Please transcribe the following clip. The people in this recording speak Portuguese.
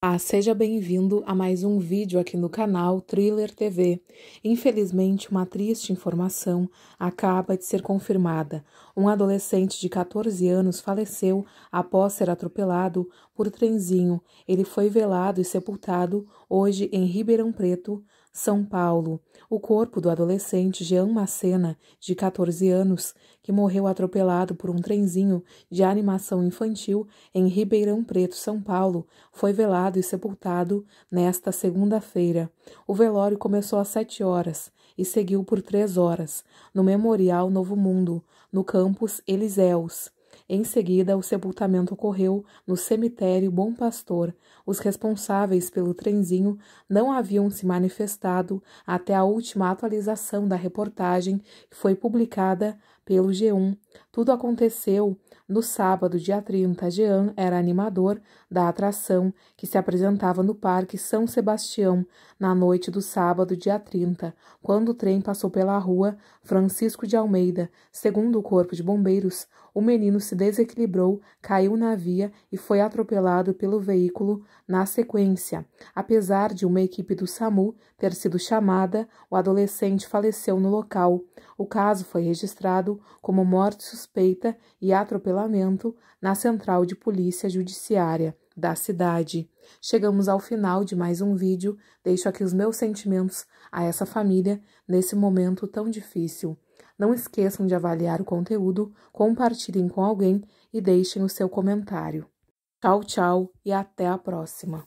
Ah, seja bem-vindo a mais um vídeo aqui no canal Thriller TV. Infelizmente, uma triste informação acaba de ser confirmada. Um adolescente de 14 anos faleceu após ser atropelado por trenzinho. Ele foi velado e sepultado hoje em Ribeirão Preto, são Paulo, o corpo do adolescente Jean Macena, de 14 anos, que morreu atropelado por um trenzinho de animação infantil em Ribeirão Preto, São Paulo, foi velado e sepultado nesta segunda-feira. O velório começou às sete horas e seguiu por três horas, no Memorial Novo Mundo, no campus Eliseus. Em seguida, o sepultamento ocorreu no cemitério Bom Pastor. Os responsáveis pelo trenzinho não haviam se manifestado até a última atualização da reportagem, que foi publicada pelo G1. Tudo aconteceu no sábado, dia 30. Jean era animador da atração que se apresentava no Parque São Sebastião na noite do sábado, dia 30, quando o trem passou pela rua Francisco de Almeida. Segundo o Corpo de Bombeiros, o menino se desequilibrou, caiu na via e foi atropelado pelo veículo na sequência. Apesar de uma equipe do SAMU ter sido chamada, o adolescente faleceu no local. O caso foi registrado como morte suspeita e atropelamento na Central de Polícia Judiciária da cidade. Chegamos ao final de mais um vídeo. Deixo aqui os meus sentimentos a essa família nesse momento tão difícil. Não esqueçam de avaliar o conteúdo, compartilhem com alguém e deixem o seu comentário. Tchau, tchau e até a próxima!